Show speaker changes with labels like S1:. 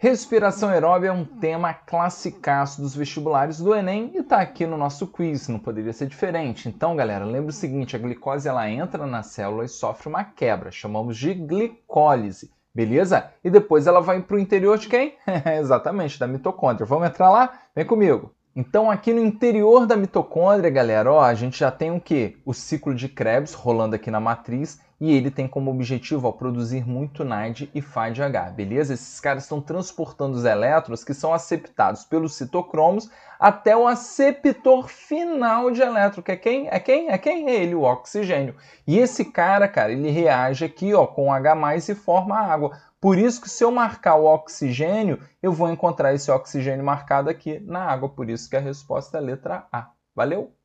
S1: Respiração aeróbica é um hum. tema classicaço dos vestibulares do Enem e está aqui no nosso quiz, não poderia ser diferente. Então, galera, lembra o seguinte, a glicose ela entra na célula e sofre uma quebra, chamamos de glicólise, beleza? E depois ela vai para o interior de quem? Exatamente, da mitocôndria. Vamos entrar lá? Vem comigo. Então, aqui no interior da mitocôndria, galera, ó, a gente já tem o quê? O ciclo de Krebs rolando aqui na matriz e ele tem como objetivo ó, produzir muito NAD e FADH, beleza? Esses caras estão transportando os elétrons que são aceptados pelos citocromos até o aceptor final de elétron, que é quem? É quem? É quem? É ele, o oxigênio. E esse cara, cara, ele reage aqui ó, com H+, e forma água. Por isso que se eu marcar o oxigênio, eu vou encontrar esse oxigênio marcado aqui na água. Por isso que a resposta é a letra
S2: A.
S3: Valeu!